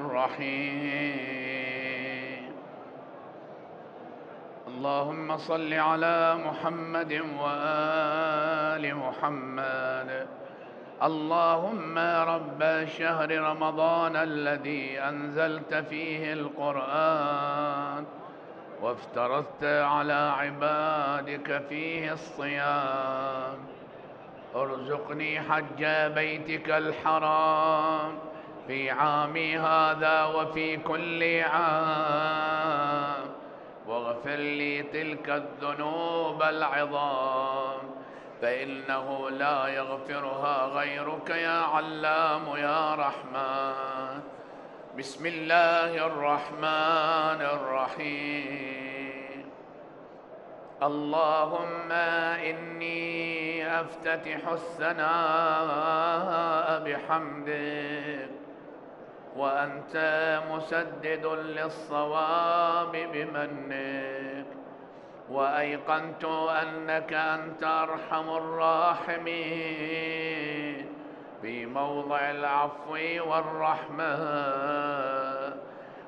الرحيم اللهم صل على محمد وآل محمد اللهم رب شهر رمضان الذي أنزلت فيه القرآن وافترضت على عبادك فيه الصيام ارزقني حج بيتك الحرام في عام هذا وفي كل عام واغفر لي تلك الذنوب العظام فإنه لا يغفرها غيرك يا علام يا رحمن بسم الله الرحمن الرحيم اللهم إني أفتتح الثناء بحمدك وأنت مسدد للصواب بمنك وأيقنت أنك أنت أرحم الراحمين في موضع العفو والرحمة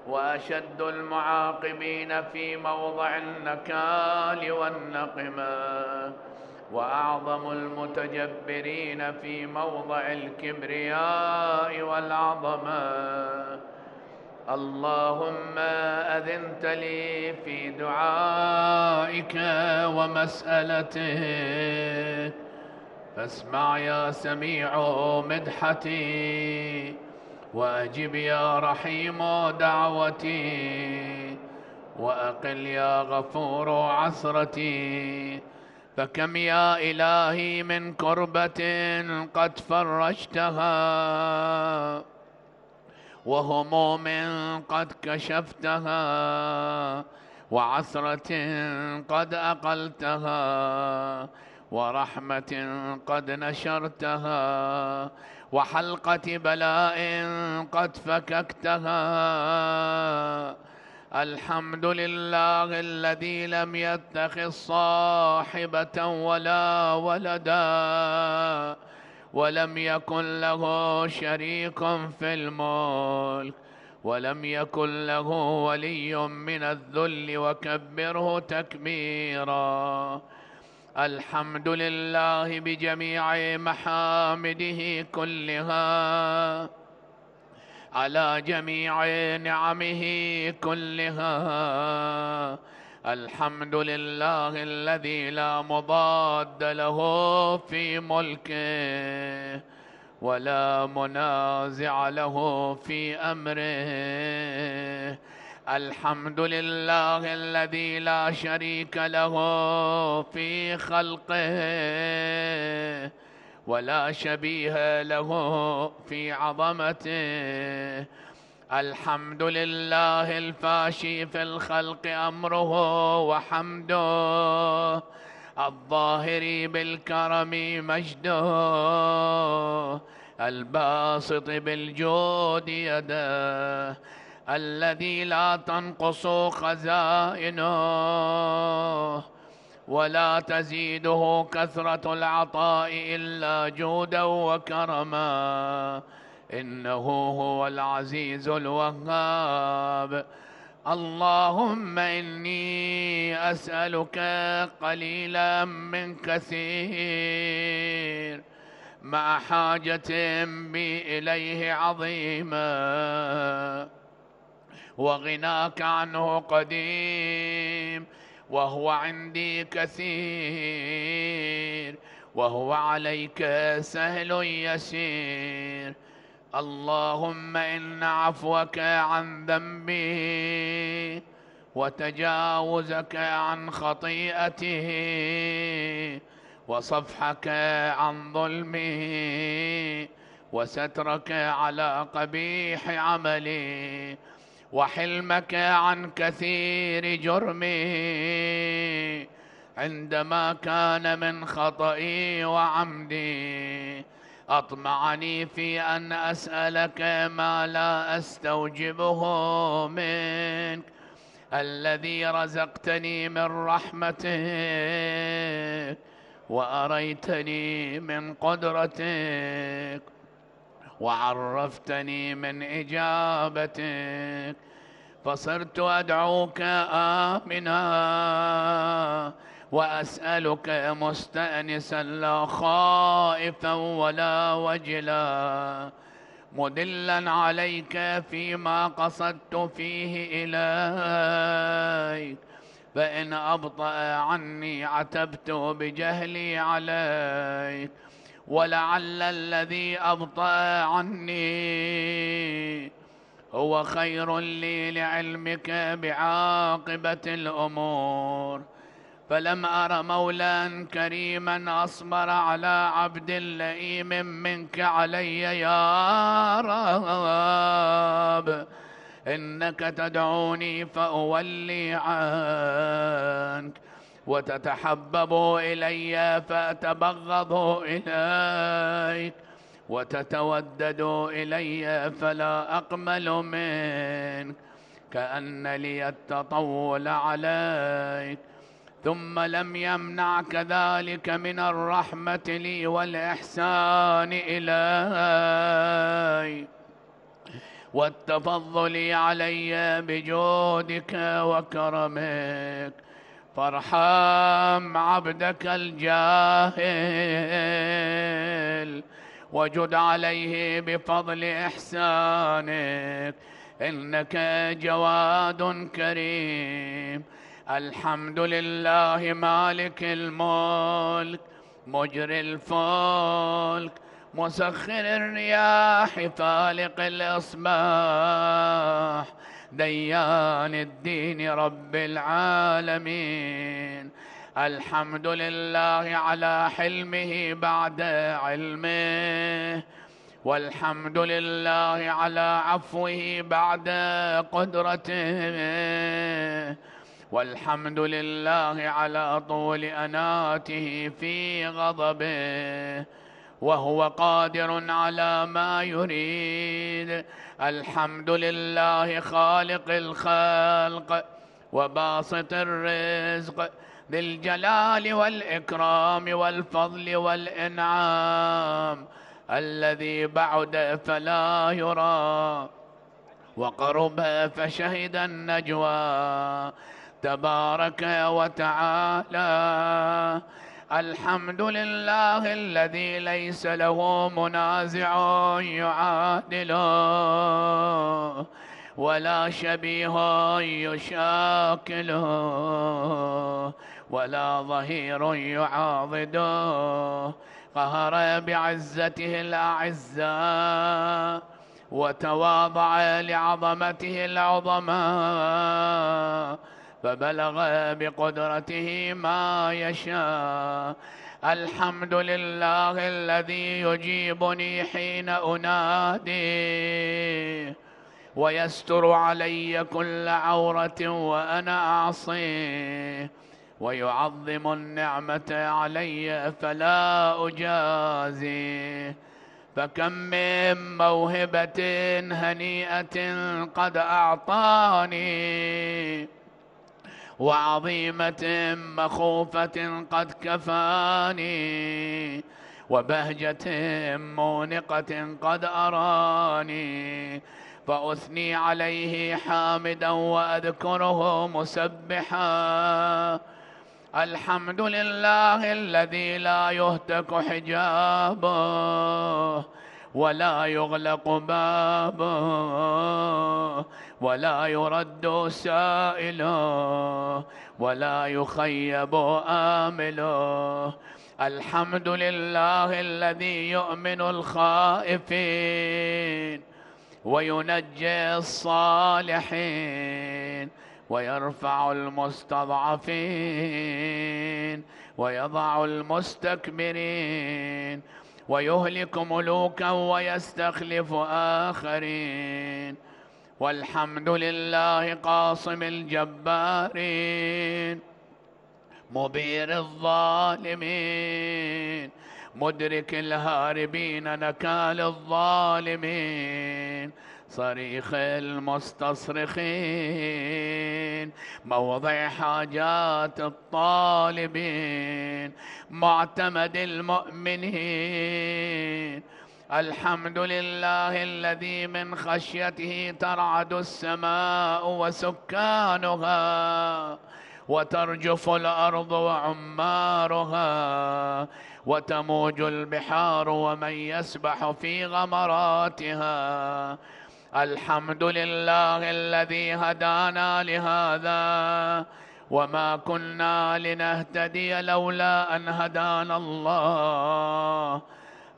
وأشد المعاقبين في موضع النكال والنقمة وأعظم المتجبرين في موضع الكبرياء والعظمه اللهم أذنت لي في دعائك ومسألته فاسمع يا سميع مدحتي وأجب يا رحيم دعوتي وأقل يا غفور عسرتي فكم يا إلهي من كربة قد فرجتها وهموم قد كشفتها وعسرة قد أقلتها ورحمة قد نشرتها وحلقة بلاء قد فككتها الحمد لله الذي لم يتخذ صاحبة ولا ولدا ولم يكن له شريك في الملك ولم يكن له ولي من الذل وكبره تكبيرا الحمد لله بجميع محامده كلها على جميع نعمه كلها الحمد لله الذي لا مضاد له في ملكه ولا منازع له في امره الحمد لله الذي لا شريك له في خلقه ولا شبيه له في عظمته الحمد لله الفاشي في الخلق أمره وحمده الظاهر بالكرم مجده الباسط بالجود يده الذي لا تنقص خزائنه ولا تزيده كثرة العطاء إلا جودا وكرما إنه هو العزيز الوهاب اللهم إني أسألك قليلا من كثير مع حاجة بي إليه عظيمة وغناك عنه قديم وهو عندي كثير وهو عليك سهل يسير اللهم إن عفوك عن ذنبه وتجاوزك عن خطيئته وصفحك عن ظلمه وسترك على قبيح عمله وحلمك عن كثير جرمه عندما كان من خطئي وعمدي أطمعني في أن أسألك ما لا أستوجبه منك الذي رزقتني من رحمتك وأريتني من قدرتك وعرفتني من إجابتك فصرت أدعوك آمنا وأسألك مستأنسا لا خائفا ولا وجلا مدلا عليك فيما قصدت فيه إليك فإن أبطأ عني عتبت بجهلي عليك ولعل الذي أبطأ عني هو خير لي لعلمك بعاقبة الأمور فلم أر مولا كريما أصبر على عبد لئيم منك علي يا رب إنك تدعوني فأولي عنك وتتحبب إلي فأتبغض إليك وتتودد إلي فلا أقمل منك كأن لي التطول عليك ثم لم يمنعك ذلك من الرحمة لي والإحسان إلي والتفضل علي بجودك وكرمك فارحم عبدك الجاهل وجد عليه بفضل إحسانك إنك جواد كريم الحمد لله مالك الملك مجري الفلك مسخر الرياح فالق الأصباح ديان الدين رب العالمين الحمد لله على حلمه بعد علمه والحمد لله على عفوه بعد قدرته والحمد لله على طول أناته في غضبه وهو قادر على ما يريد الحمد لله خالق الخلق وباسط الرزق ذي الجلال والإكرام والفضل والإنعام الذي بعد فلا يرى وقرب فشهد النجوى تبارك وتعالى الحمد لله الذي ليس له منازع يعادله ولا شبيه يشاكله ولا ظهير يعاضده قهر بعزته الاعزاء وتواضع لعظمته العظماء فبلغ بقدرته ما يشاء الحمد لله الذي يجيبني حين أنادي ويستر علي كل عورة وأنا أعصيه ويعظم النعمة علي فلا أجازي فكم من موهبة هنيئة قد أعطاني وعظيمة مخوفة قد كفاني وبهجة مونقة قد أراني فأثني عليه حامدا وأذكره مسبحا الحمد لله الذي لا يهتك حجابه ولا يغلق بابه ولا يرد سائله ولا يخيب آمله الحمد لله الذي يؤمن الخائفين وينجي الصالحين ويرفع المستضعفين ويضع المستكبرين ويهلك ملوكا ويستخلف آخرين والحمد لله قاصم الجبارين مبير الظالمين مدرك الهاربين نكال الظالمين صريخ المستصرخين موضع حاجات الطالبين معتمد المؤمنين الحمد لله الذي من خشيته ترعد السماء وسكانها وترجف الارض وعمارها وتموج البحار ومن يسبح في غمراتها الحمد لله الذي هدانا لهذا وما كنا لنهتدي لولا ان هدانا الله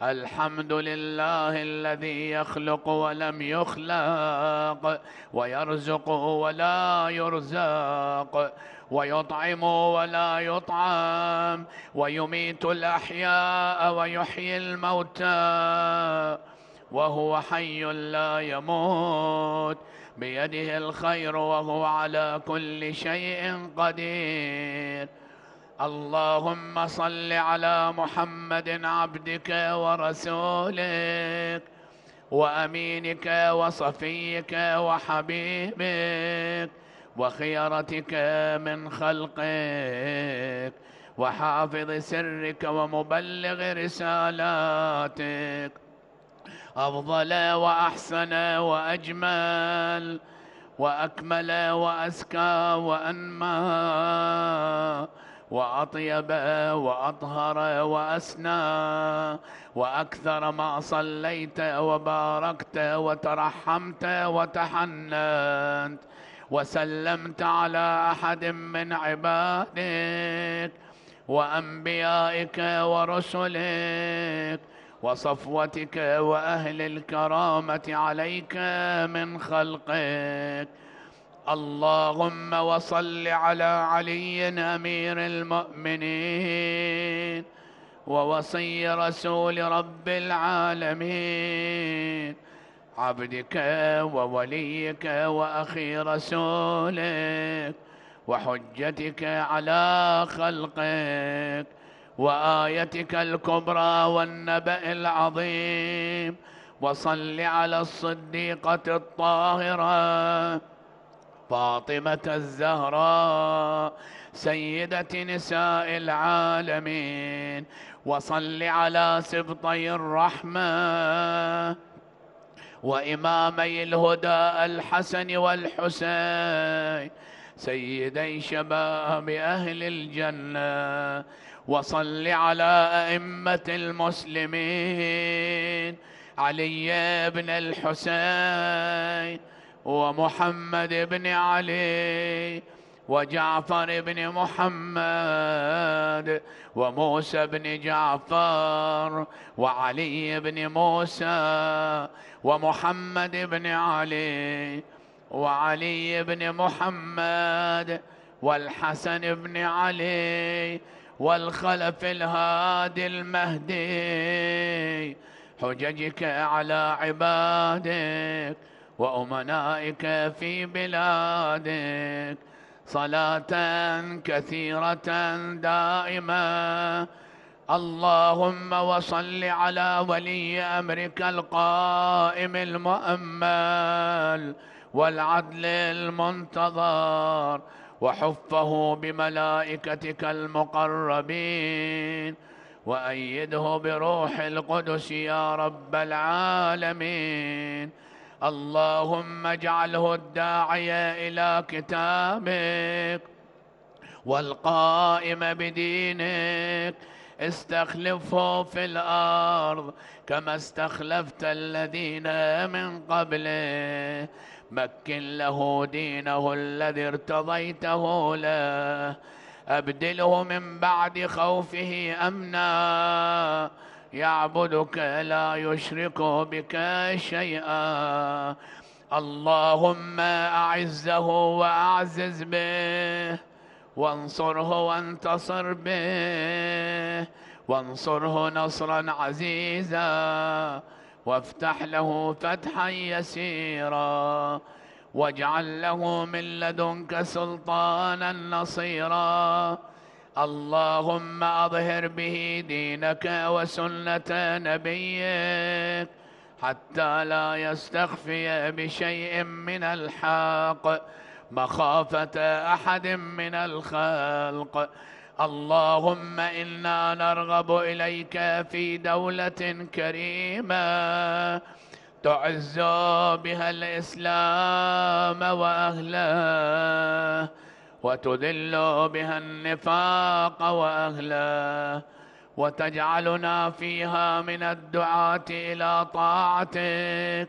الحمد لله الذي يخلق ولم يخلق ويرزق ولا يرزق ويطعم ولا يطعم ويميت الاحياء ويحيي الموتى وهو حي لا يموت بيده الخير وهو على كل شيء قدير اللهم صل على محمد عبدك ورسولك وأمينك وصفيك وحبيبك وخيرتك من خلقك وحافظ سرك ومبلغ رسالاتك أفضل وأحسن وأجمل وأكمل وأزكى وأنمى وأطيب وأطهر وأسنى وأكثر ما صليت وباركت وترحمت وتحننت وسلمت على أحد من عبادك وأنبيائك ورسلك وصفوتك واهل الكرامه عليك من خلقك اللهم وصل على علي امير المؤمنين ووصي رسول رب العالمين عبدك ووليك واخي رسولك وحجتك على خلقك وآيتك الكبرى والنبأ العظيم وصل على الصديقة الطاهرة فاطمة الزهراء سيدة نساء العالمين وصل على سبطي الرحمة وإمامي الهدى الحسن والحسين سيدي شباب أهل الجنة وصل على أئمة المسلمين علي بن الحسين ومحمد بن علي وجعفر بن محمد وموسى بن جعفر وعلي بن موسى ومحمد بن علي وعلي بن محمد والحسن بن علي والخلف الهادي المهدي حججك على عبادك وأمنائك في بلادك صلاة كثيرة دائمة اللهم وصل على ولي أمرك القائم المؤمل والعدل المنتظر وحفه بملائكتك المقربين وأيده بروح القدس يا رب العالمين اللهم اجعله الداعي إلى كتابك والقائم بدينك استخلفه في الأرض كما استخلفت الذين من قبله مكن له دينه الذي ارتضيته له أبدله من بعد خوفه أمنا يعبدك لا يشرك بك شيئا اللهم أعزه وأعزز به وانصره وانتصر به وانصره نصرا عزيزا وافتح له فتحا يسيرا واجعل له من لدنك سلطانا نصيرا اللهم أظهر به دينك وسنة نبيك حتى لا يستخفي بشيء من الحق مخافة أحد من الخلق اللهم إنا نرغب إليك في دولة كريمة تعز بها الإسلام وأهله وتذل بها النفاق وأهله وتجعلنا فيها من الدعاة إلى طاعتك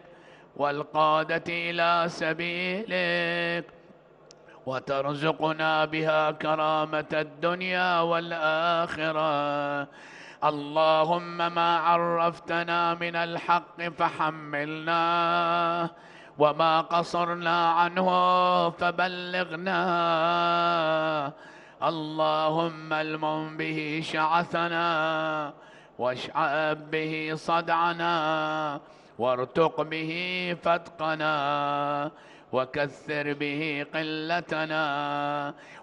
والقادة إلى سبيلك وترزقنا بها كرامة الدنيا والآخرة اللهم ما عرفتنا من الحق فحملناه وما قصرنا عنه فبلغنا اللهم المن به شعثنا واشعب به صدعنا وارتق به فتقنا وكثر به قلتنا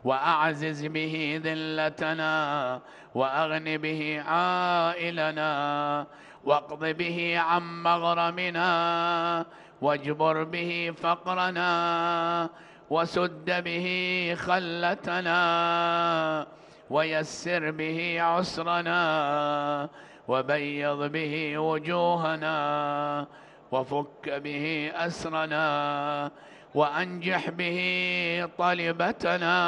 وأعزز به ذلتنا وأغن به عائلنا واقض به عن مغرمنا واجبر به فقرنا وسد به خلتنا ويسر به عسرنا وبيض به وجوهنا وفك به أسرنا وأنجح به طلبتنا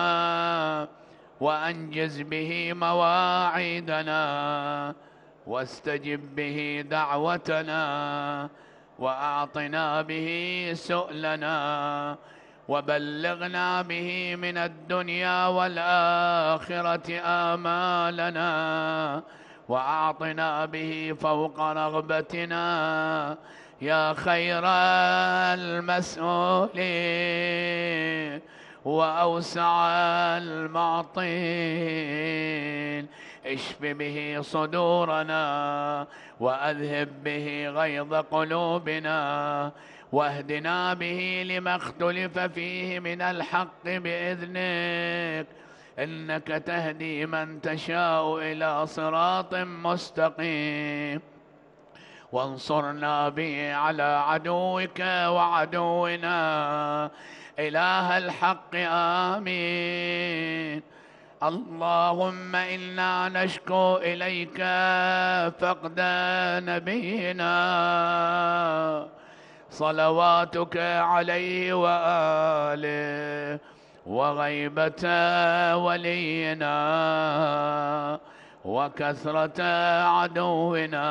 وأنجز به مواعيدنا واستجب به دعوتنا وأعطنا به سؤلنا وبلغنا به من الدنيا والآخرة آمالنا وأعطنا به فوق رغبتنا يا خير المسؤول وأوسع المعطين اشف به صدورنا وأذهب به غيظ قلوبنا واهدنا به لما اختلف فيه من الحق بإذنك إنك تهدي من تشاء إلى صراط مستقيم وانصرنا به على عدوك وعدونا إله الحق آمين اللهم إنا نشكو إليك فقد نبينا صلواتك عليه وآله وغيبة ولينا وكثرة عدونا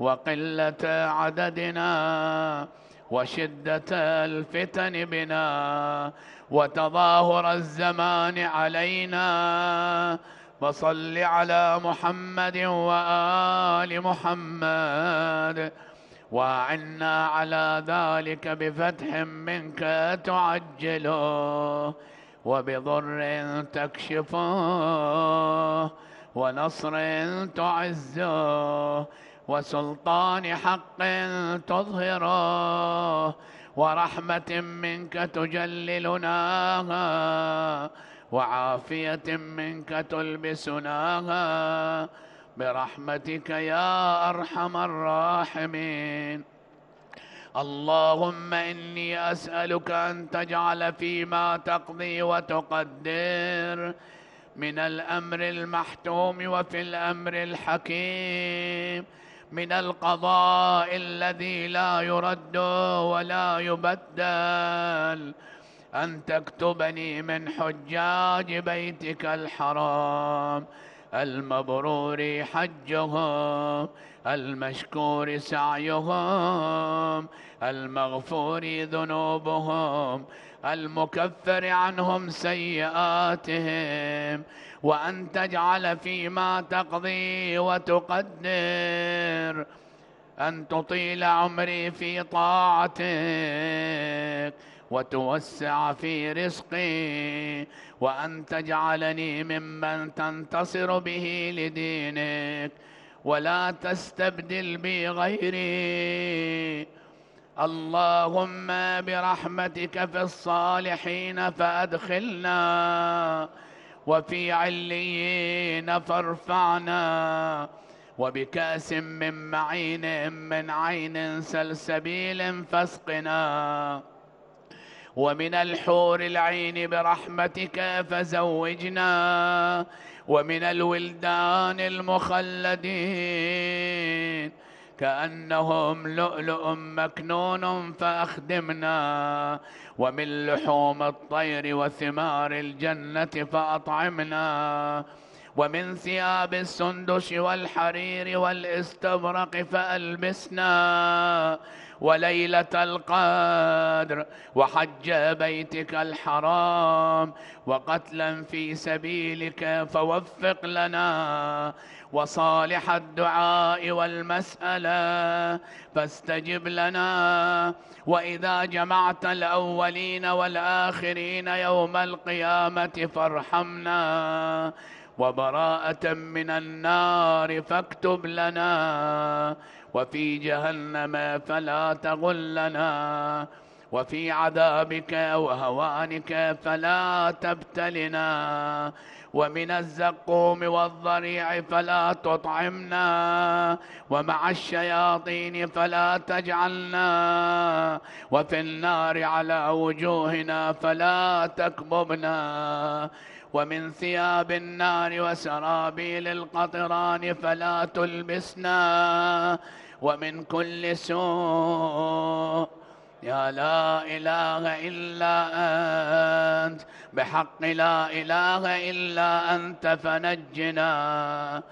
وقلة عددنا وشدة الفتن بنا وتظاهر الزمان علينا فصل على محمد وآل محمد وعنا على ذلك بفتح منك تعجله وبضر تكشفه ونصر تعزه وسلطان حق تظهره ورحمة منك تجللناها وعافية منك تلبسناها برحمتك يا ارحم الراحمين اللهم اني اسالك ان تجعل فيما تقضي وتقدر من الامر المحتوم وفي الامر الحكيم من القضاء الذي لا يرد ولا يبدل ان تكتبني من حجاج بيتك الحرام المبرور حجهم المشكور سعيهم المغفور ذنوبهم المكفر عنهم سيئاتهم وأن تجعل فيما تقضي وتقدر أن تطيل عمري في طاعتك وتوسع في رزقي وأن تجعلني ممن تنتصر به لدينك ولا تستبدل بي غيري اللهم برحمتك في الصالحين فأدخلنا وفي عليين فارفعنا وبكأس من معين من عين سلسبيل فاسقنا ومن الحور العين برحمتك فزوجنا ومن الولدان المخلدين كأنهم لؤلؤ مكنون فأخدمنا ومن لحوم الطير وثمار الجنة فأطعمنا ومن ثياب السندس والحرير والاستبرق فألبسنا وليلة القدر وحج بيتك الحرام وقتلا في سبيلك فوفق لنا وصالح الدعاء والمسألة فاستجب لنا وإذا جمعت الأولين والآخرين يوم القيامة فارحمنا وبراءة من النار فاكتب لنا وفي جهنم فلا تغلنا وفي عذابك وهوانك فلا تبتلنا ومن الزقوم والضريع فلا تطعمنا ومع الشياطين فلا تجعلنا وفي النار على وجوهنا فلا تكببنا ومن ثياب النار وسرابيل القطران فلا تلبسنا ومن كل سوء يا لا إله إلا أنت بحق لا إله إلا أنت فنجنا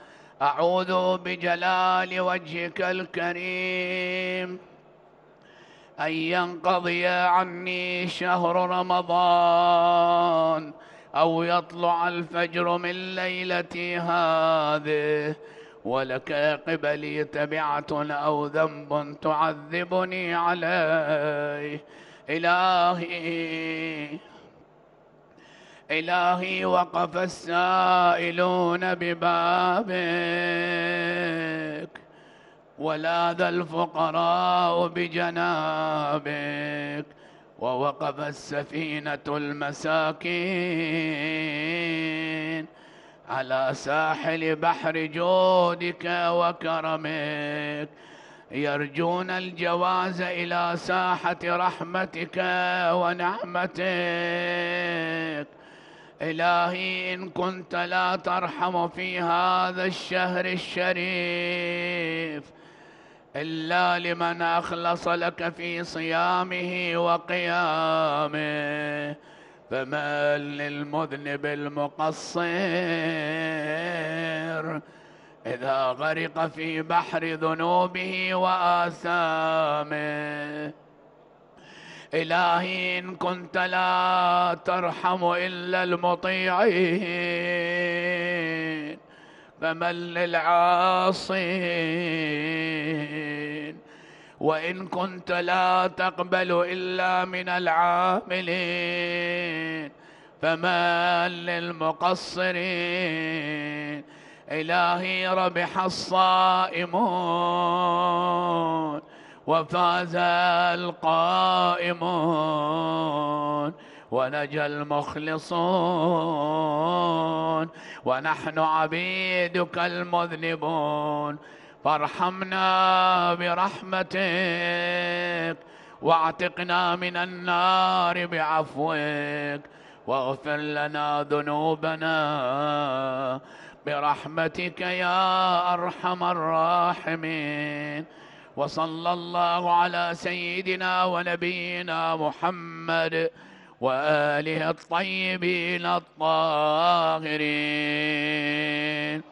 أعوذ بجلال وجهك الكريم أن ينقضي عني شهر رمضان أو يطلع الفجر من ليلتي هذه ولك قبلي تبعة أو ذنب تعذبني عليه إلهي إلهي وقف السائلون ببابك ولاذ الفقراء بجنابك ووقف السفينة المساكين على ساحل بحر جودك وكرمك يرجون الجواز إلى ساحة رحمتك ونعمتك إلهي إن كنت لا ترحم في هذا الشهر الشريف إلا لمن أخلص لك في صيامه وقيامه فمن للمذنب المقصر إذا غرق في بحر ذنوبه وآثامه إلهي إن كنت لا ترحم إلا المطيعين فمن للعاصين وإن كنت لا تقبل إلا من العاملين فمن للمقصرين إلهي ربح الصائمون وفاز القائمون ونجا المخلصون ونحن عبيدك المذنبون فارحمنا برحمتك واعتقنا من النار بعفوك واغفر لنا ذنوبنا برحمتك يا ارحم الراحمين وصلى الله على سيدنا ونبينا محمد وآله الطيبين الطاهرين